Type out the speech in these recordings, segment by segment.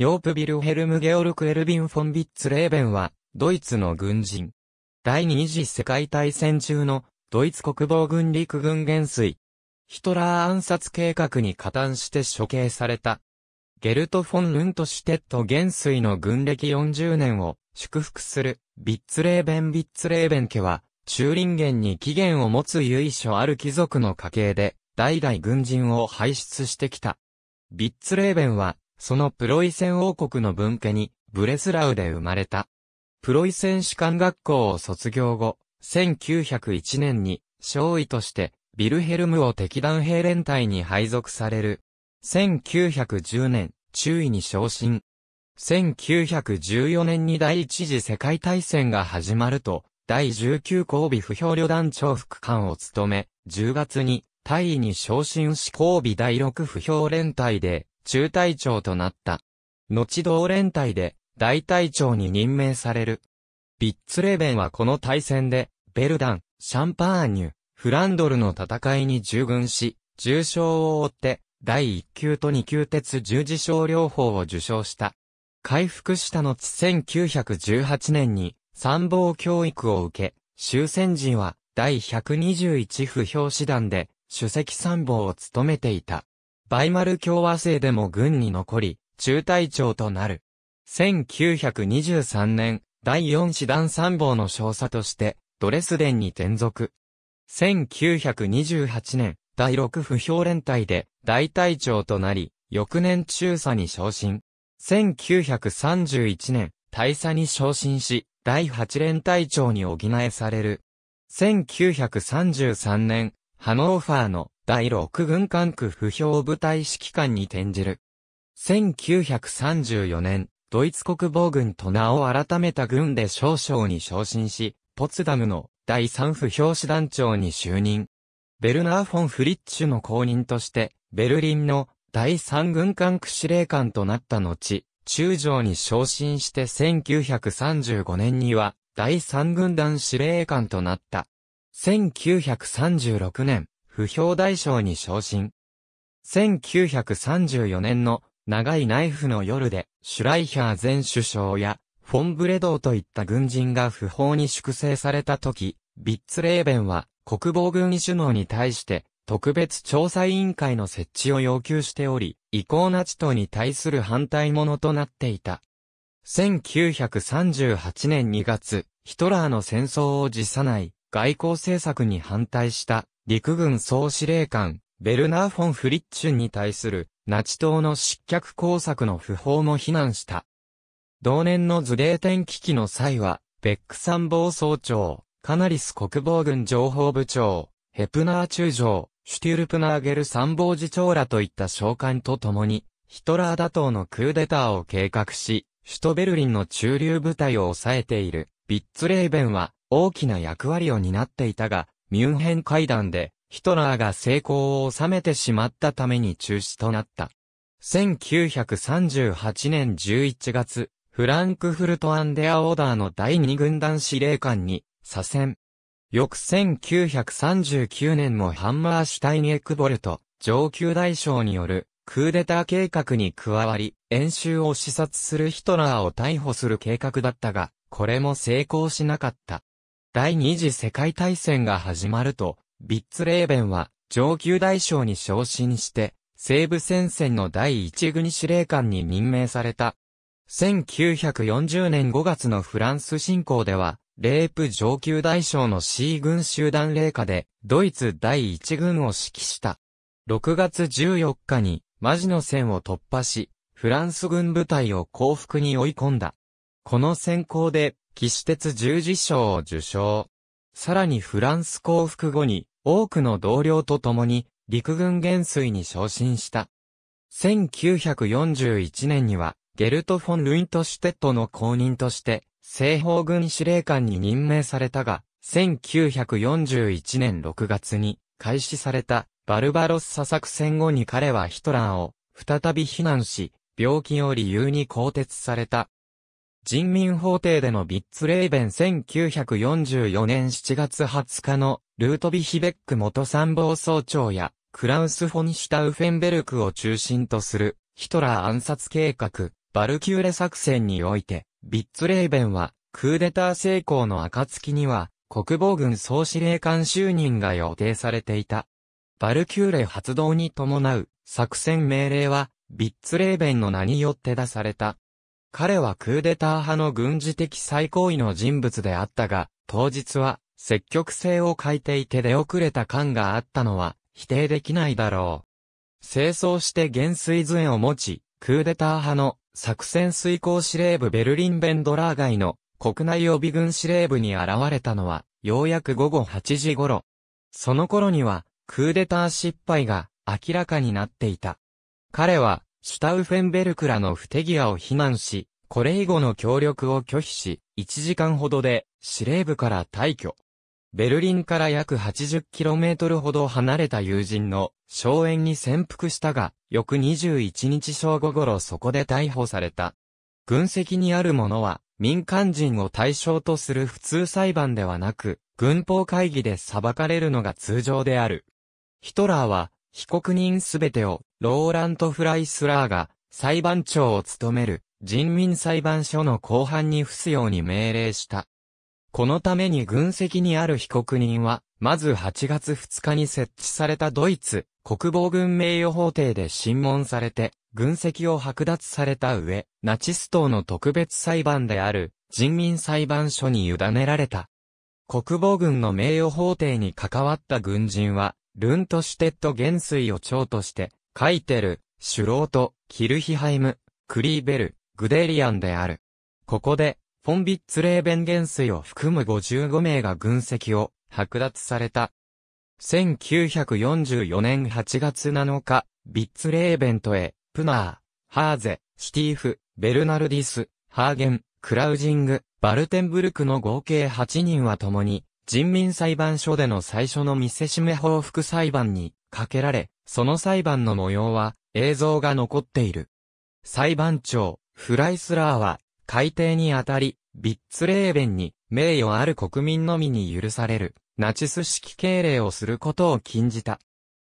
ヨープ・ビルヘルム・ゲオルク・エルビン・フォン・ビッツ・レーベンは、ドイツの軍人。第二次世界大戦中の、ドイツ国防軍陸軍元帥。ヒトラー暗殺計画に加担して処刑された。ゲルト・フォン・ルントシュテット元帥の軍歴40年を祝福するビッツレーベン・ビッツレーベン家は、中林源に起源を持つ由緒ある貴族の家系で、代々軍人を輩出してきた。ビッツレーベンは、そのプロイセン王国の文家に、ブレスラウで生まれた。プロイセン士官学校を卒業後、1901年に、少尉として、ビルヘルムを敵団兵連隊に配属される。1910年、中尉に昇進。1914年に第一次世界大戦が始まると、第19交尾不評旅団長副官を務め、10月に、大尉に昇進し交尾第6不評連隊で、中隊長となった。後同連隊で大隊長に任命される。ビッツレーベンはこの対戦で、ベルダン、シャンパーニュ、フランドルの戦いに従軍し、重傷を負って、第1級と2級鉄十字症療法を受賞した。回復した後1918年に参謀教育を受け、終戦時は第121不評師団で首席参謀を務めていた。バイマル共和制でも軍に残り、中隊長となる。1923年、第4師団参謀の少佐として、ドレスデンに転属。1928年、第6不評連隊で大隊長となり、翌年中佐に昇進。1931年、大佐に昇進し、第8連隊長に補えされる。1933年、ハノーファーの第6軍管区不評部隊指揮官に転じる。1934年、ドイツ国防軍と名を改めた軍で少将に昇進し、ポツダムの第3不評師団長に就任。ベルナー・フォン・フリッチュの後任として、ベルリンの第3軍管区司令官となった後、中将に昇進して1935年には、第3軍団司令官となった。1936年、不評大賞に昇進。1934年の長いナイフの夜で、シュライヒャー前首相や、フォンブレドーといった軍人が不法に粛清された時、ビッツレーベンは国防軍医首脳に対して特別調査委員会の設置を要求しており、違行ナチ党に対する反対者となっていた。1938年2月、ヒトラーの戦争を辞さない外交政策に反対した陸軍総司令官、ベルナー・フォン・フリッチュンに対するナチ党の失脚工作の不法も非難した。同年のズデーテン危機の際は、ベック参謀総長、カナリス国防軍情報部長、ヘプナー中将、シュテュルプナーゲル参謀次長らといった召喚とともに、ヒトラー打倒のクーデターを計画し、首都ベルリンの中流部隊を抑えている、ビッツレーベンは、大きな役割を担っていたが、ミュンヘン会談でヒトラーが成功を収めてしまったために中止となった。1938年11月、フランクフルトアンデアオーダーの第二軍団司令官に左遷。翌1939年もハンマーシュタイニエクボルト上級大将によるクーデター計画に加わり、演習を視察するヒトラーを逮捕する計画だったが、これも成功しなかった。第二次世界大戦が始まると、ビッツレーベンは上級大将に昇進して、西部戦線の第一軍司令官に任命された。1940年5月のフランス侵攻では、レープ上級大将の C 軍集団霊下で、ドイツ第一軍を指揮した。6月14日に、マジの戦を突破し、フランス軍部隊を降伏に追い込んだ。この戦功で、騎士鉄十字章を受賞。さらにフランス降伏後に、多くの同僚と共に、陸軍元帥に昇進した。1941年には、ゲルト・フォン・ルイント・シュテットの公認として、西方軍司令官に任命されたが、1941年6月に開始されたバルバロス査作戦後に彼はヒトラーを再び非難し、病気を理由に更迭された。人民法廷でのビッツレーベン1944年7月20日のルートビヒベック元参謀総長やクラウス・フォン・シュタウフェンベルクを中心とするヒトラー暗殺計画バルキューレ作戦においてビッツレーベンはクーデター成功の暁には国防軍総司令官就任が予定されていた。バルキューレ発動に伴う作戦命令はビッツレーベンの名によって出された。彼はクーデター派の軍事的最高位の人物であったが、当日は積極性を欠いていて出遅れた感があったのは否定できないだろう。清掃して減水図円を持ち、クーデター派の作戦遂行司令部ベルリンベンドラー街の国内予備軍司令部に現れたのは、ようやく午後8時頃。その頃には、クーデター失敗が明らかになっていた。彼は、シュタウフェンベルクらの不手際を非難し、これ以後の協力を拒否し、1時間ほどで司令部から退去。ベルリンから約 80km ほど離れた友人の荘園に潜伏したが、翌21日正午頃そこで逮捕された。軍籍にある者は民間人を対象とする普通裁判ではなく、軍法会議で裁かれるのが通常である。ヒトラーは被告人すべてを、ローラント・フライスラーが、裁判長を務める、人民裁判所の後半に付すように命令した。このために軍籍にある被告人は、まず8月2日に設置されたドイツ、国防軍名誉法廷で審問されて、軍籍を剥奪された上、ナチス党の特別裁判である、人民裁判所に委ねられた。国防軍の名誉法廷に関わった軍人は、ルントシュテット元帥を長として、カイテル、シュロート、キルヒハイム、クリーベル、グデリアンである。ここで、フォンビッツレーベン元帥を含む55名が軍籍を剥奪された。1944年8月7日、ビッツレーベントへ、プナー、ハーゼ、シティーフ、ベルナルディス、ハーゲン、クラウジング、バルテンブルクの合計8人は共に、人民裁判所での最初の見せしめ報復裁判にかけられ、その裁判の模様は映像が残っている。裁判長、フライスラーは、改定にあたり、ビッツレーベンに名誉ある国民のみに許される、ナチス式敬礼をすることを禁じた。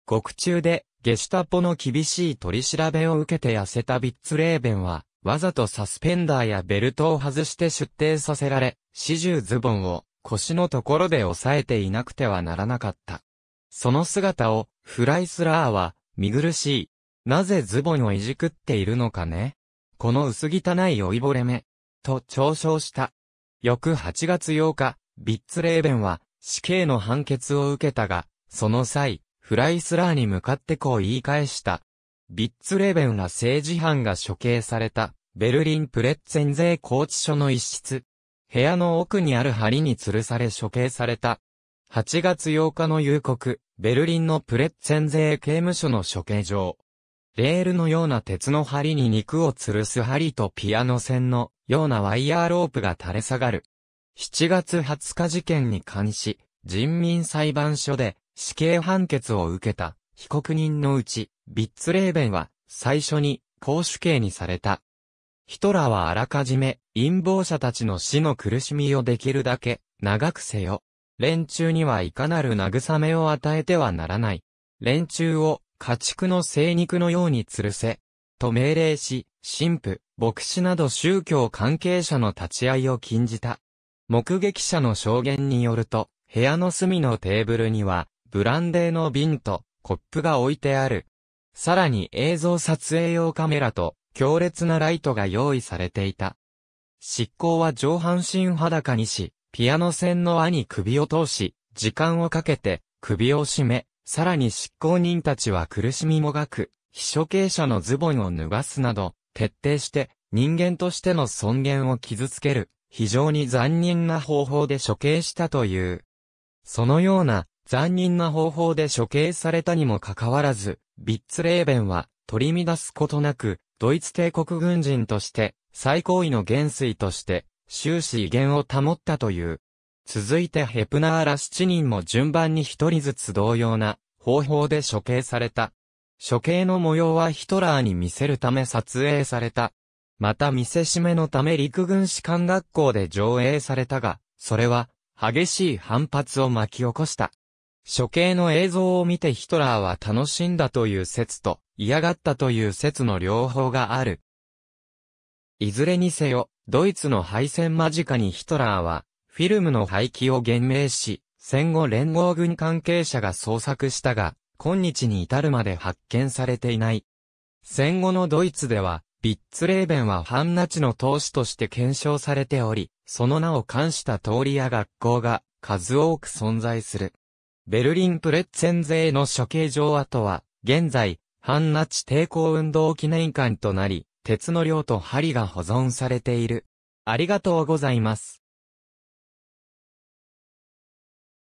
獄中で、ゲシュタポの厳しい取り調べを受けて痩せたビッツレーベンは、わざとサスペンダーやベルトを外して出廷させられ、始終ズボンを腰のところで押さえていなくてはならなかった。その姿を、フライスラーは、見苦しい。なぜズボンをいじくっているのかね。この薄汚い酔いぼれ目。と嘲笑した。翌8月8日、ビッツレーベンは死刑の判決を受けたが、その際、フライスラーに向かってこう言い返した。ビッツレーベンら政治犯が処刑された、ベルリンプレッツェン税拘置所の一室。部屋の奥にある梁に吊るされ処刑された。8月8日の夕刻、ベルリンのプレッツェン税刑務所の処刑場。レールのような鉄の針に肉を吊るす針とピアノ線のようなワイヤーロープが垂れ下がる。7月20日事件に関し、人民裁判所で死刑判決を受けた被告人のうち、ビッツレーベンは最初に公主刑にされた。ヒトラーはあらかじめ、陰謀者たちの死の苦しみをできるだけ、長くせよ。連中にはいかなる慰めを与えてはならない。連中を、家畜の生肉のように吊るせ。と命令し、神父、牧師など宗教関係者の立ち会いを禁じた。目撃者の証言によると、部屋の隅のテーブルには、ブランデーの瓶とコップが置いてある。さらに映像撮影用カメラと強烈なライトが用意されていた。執行は上半身裸にし、ピアノ線の輪に首を通し、時間をかけて首を絞め、さらに執行人たちは苦しみもがく、秘書刑者のズボンを脱がすなど、徹底して人間としての尊厳を傷つける、非常に残忍な方法で処刑したという。そのような残忍な方法で処刑されたにもかかわらず、ビッツレーベンは取り乱すことなく、ドイツ帝国軍人として、最高位の元帥として、終始威厳を保ったという。続いてヘプナーら7人も順番に一人ずつ同様な方法で処刑された。処刑の模様はヒトラーに見せるため撮影された。また見せしめのため陸軍士官学校で上映されたが、それは激しい反発を巻き起こした。処刑の映像を見てヒトラーは楽しんだという説と、嫌がったという説の両方がある。いずれにせよ、ドイツの敗戦間近にヒトラーは、フィルムの廃棄を厳明し、戦後連合軍関係者が捜索したが、今日に至るまで発見されていない。戦後のドイツでは、ビッツレーベンはンナチの投資として検証されており、その名を冠した通りや学校が数多く存在する。ベルリンプレッツェンゼーの処刑場跡は、現在、半ナチ抵抗運動記念館となり、鉄の量と針が保存されている。ありがとうございます。